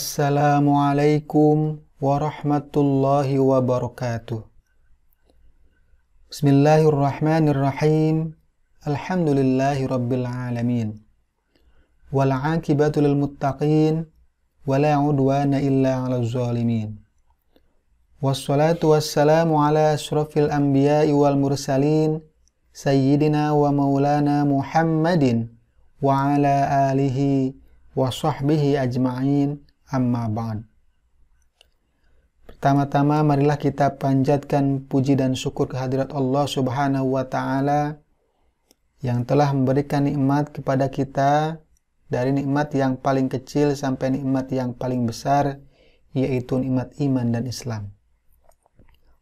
السلام عليكم ورحمة الله وبركاته بسم الله الرحمن الرحيم الحمد لله رب العالمين والعاقبة للمتقين ولا عدوان إلا على الظالمين والصلاة والسلام على أشرف الأنبياء والمرسلين سيدنا ومولانا محمد وعلى آله وصحبه أجمعين ۖ amma ba'd. Pertama-tama marilah kita panjatkan puji dan syukur kehadirat Allah Subhanahu wa taala yang telah memberikan nikmat kepada kita dari nikmat yang paling kecil sampai nikmat yang paling besar yaitu nikmat iman dan Islam.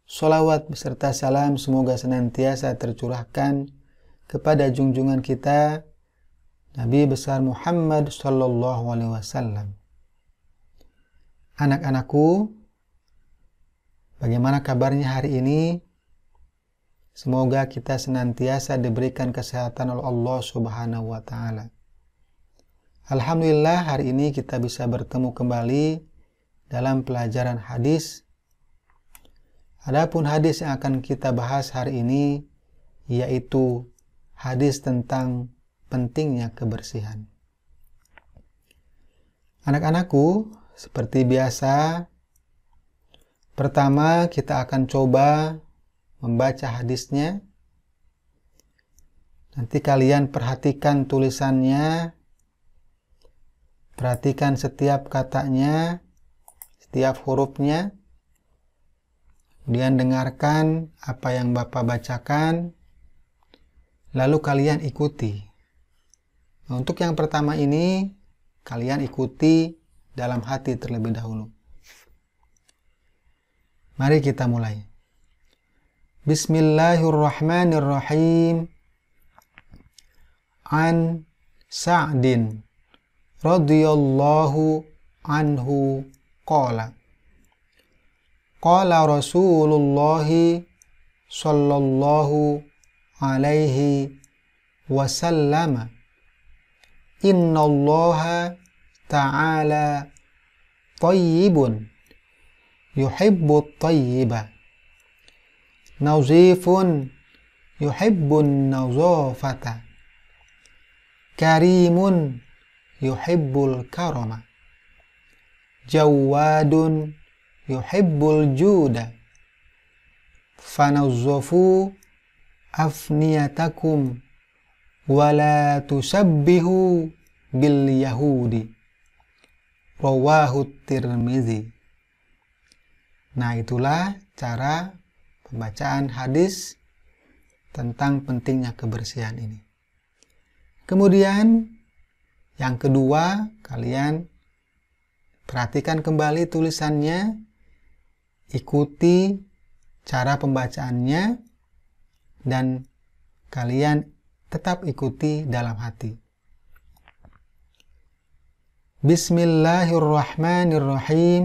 Salawat beserta salam semoga senantiasa tercurahkan kepada junjungan kita Nabi besar Muhammad sallallahu alaihi wasallam Anak-anakku, bagaimana kabarnya hari ini? Semoga kita senantiasa diberikan kesehatan oleh Allah Subhanahu wa taala. Alhamdulillah hari ini kita bisa bertemu kembali dalam pelajaran hadis. Adapun hadis yang akan kita bahas hari ini yaitu hadis tentang pentingnya kebersihan. Anak-anakku, seperti biasa, pertama kita akan coba membaca hadisnya. Nanti kalian perhatikan tulisannya, perhatikan setiap katanya, setiap hurufnya. Kemudian dengarkan apa yang Bapak bacakan, lalu kalian ikuti. Nah, untuk yang pertama ini, kalian ikuti dalam hati terlebih dahulu. Mari kita mulai. Bismillahirrahmanirrahim. An Sa'din radhiyallahu anhu qala Qala Rasulullah sallallahu alaihi wasallam Inna Allah تعالى طيب يحب الطيب نظيف يحب النظافة كريم يحب الكرم جواد يحب الجود فنظفوا أفنيتكم ولا تشبهوا باليهود rawahu tirmizi nah itulah cara pembacaan hadis tentang pentingnya kebersihan ini kemudian yang kedua kalian perhatikan kembali tulisannya ikuti cara pembacaannya dan kalian tetap ikuti dalam hati بسم الله الرحمن الرحيم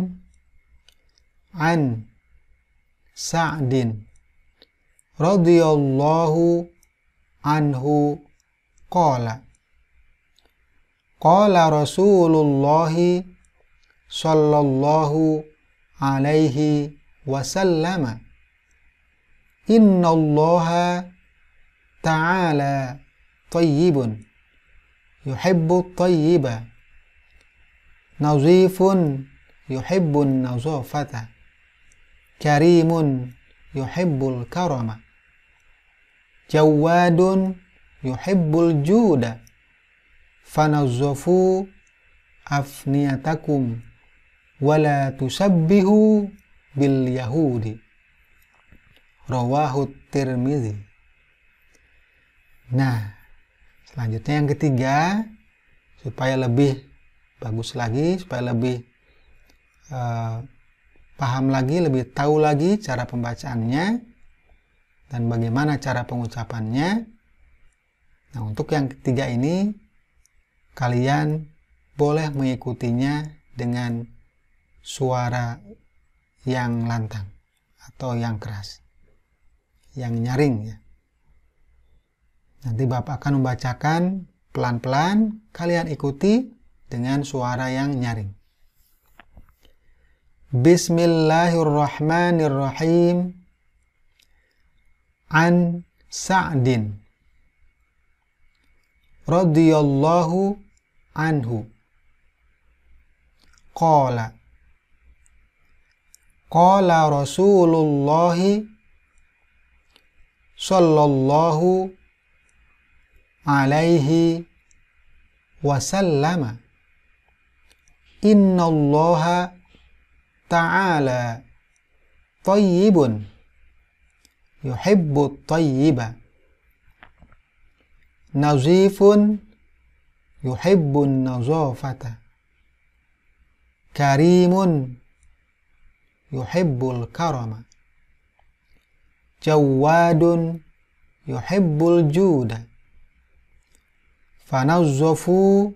عن سعد رضي الله عنه قال قال رسول الله صلى الله عليه وسلم إن الله تعالى طيب يحب الطيب nazifun yuhibbun nazofata. karimun yuhibbul karama jawadun yuhibbul juda Fanazofu afniyatakum wala tusabbihu bil yahudi rawahu tirmizi nah selanjutnya yang ketiga supaya lebih bagus lagi supaya lebih uh, paham lagi, lebih tahu lagi cara pembacaannya dan bagaimana cara pengucapannya. Nah, untuk yang ketiga ini kalian boleh mengikutinya dengan suara yang lantang atau yang keras, yang nyaring ya. Nanti Bapak akan membacakan pelan-pelan, kalian ikuti dengan suara yang nyaring. Bismillahirrahmanirrahim. An Sa'din Radiyallahu anhu qala qala Rasulullah sallallahu alaihi wasallama. إن الله تعالى طيب يحب الطيب نظيف يحب النظافة كريم يحب الكرم جواد يحب الجود فنظفوا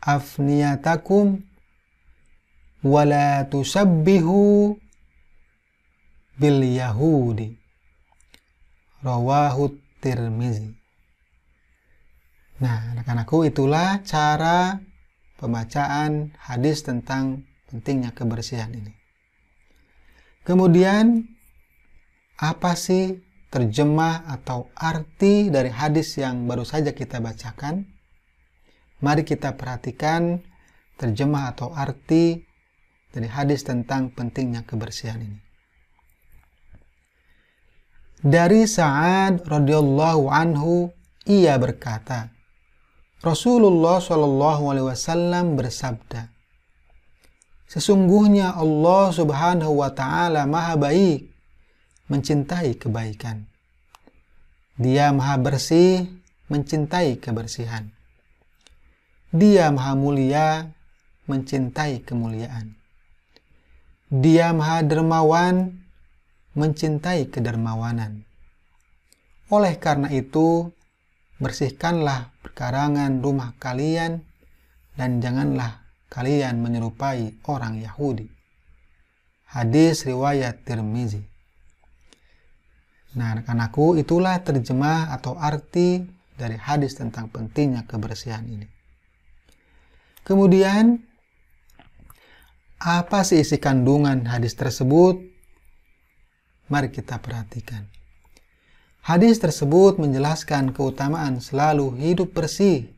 afniyatakum wa la tusabbihu bil yahudi rawahu tirmizi nah rekan anakku itulah cara pembacaan hadis tentang pentingnya kebersihan ini kemudian apa sih terjemah atau arti dari hadis yang baru saja kita bacakan mari kita perhatikan terjemah atau arti dari hadis tentang pentingnya kebersihan ini. Dari Sa'ad radhiyallahu anhu ia berkata, Rasulullah Shallallahu alaihi wasallam bersabda, Sesungguhnya Allah Subhanahu wa taala Maha baik, mencintai kebaikan. Dia Maha bersih, mencintai kebersihan. Dia Maha Mulia, mencintai kemuliaan. Dia Maha Dermawan, mencintai kedermawanan. Oleh karena itu, bersihkanlah perkarangan rumah kalian dan janganlah kalian menyerupai orang Yahudi. Hadis riwayat Tirmizi. Nah, anak-anakku, itulah terjemah atau arti dari hadis tentang pentingnya kebersihan ini. Kemudian, apa sih isi kandungan hadis tersebut? Mari kita perhatikan. Hadis tersebut menjelaskan keutamaan selalu hidup bersih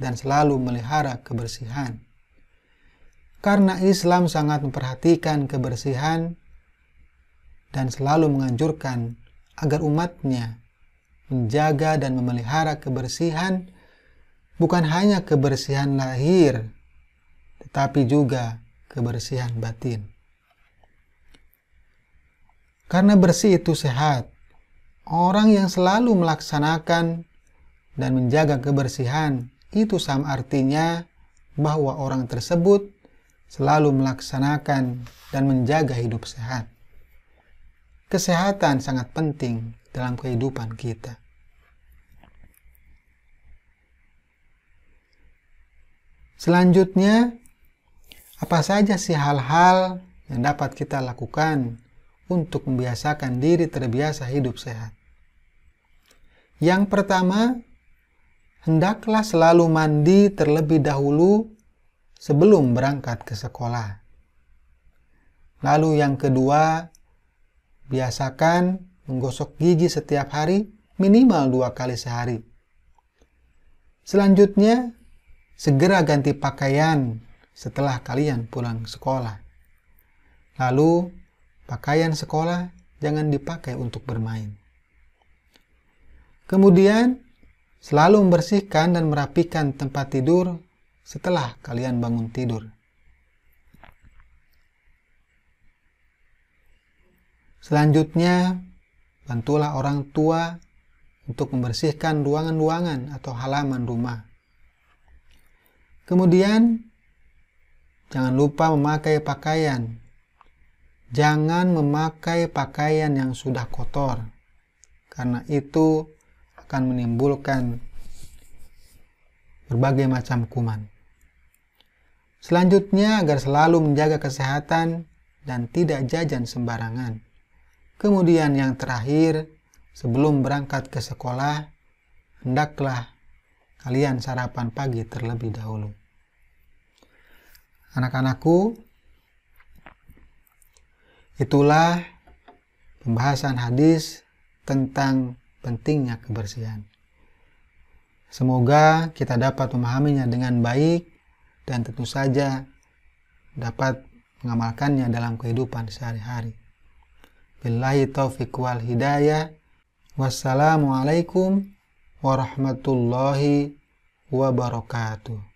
dan selalu melihara kebersihan. Karena Islam sangat memperhatikan kebersihan dan selalu menganjurkan agar umatnya menjaga dan memelihara kebersihan bukan hanya kebersihan lahir, tetapi juga kebersihan batin. Karena bersih itu sehat, orang yang selalu melaksanakan dan menjaga kebersihan itu sama artinya bahwa orang tersebut selalu melaksanakan dan menjaga hidup sehat. Kesehatan sangat penting dalam kehidupan kita. Selanjutnya, apa saja sih hal-hal yang dapat kita lakukan untuk membiasakan diri terbiasa hidup sehat? Yang pertama, hendaklah selalu mandi terlebih dahulu sebelum berangkat ke sekolah. Lalu yang kedua, biasakan menggosok gigi setiap hari minimal dua kali sehari. Selanjutnya, segera ganti pakaian setelah kalian pulang sekolah. Lalu, pakaian sekolah jangan dipakai untuk bermain. Kemudian, selalu membersihkan dan merapikan tempat tidur setelah kalian bangun tidur. Selanjutnya, bantulah orang tua untuk membersihkan ruangan-ruangan atau halaman rumah. Kemudian, jangan lupa memakai pakaian. Jangan memakai pakaian yang sudah kotor, karena itu akan menimbulkan berbagai macam kuman. Selanjutnya, agar selalu menjaga kesehatan dan tidak jajan sembarangan. Kemudian, yang terakhir, sebelum berangkat ke sekolah, hendaklah kalian sarapan pagi terlebih dahulu. Anak-anakku, itulah pembahasan hadis tentang pentingnya kebersihan. Semoga kita dapat memahaminya dengan baik dan tentu saja dapat mengamalkannya dalam kehidupan sehari-hari. Billahi taufiq wal hidayah. Wassalamualaikum warahmatullahi wabarakatuh.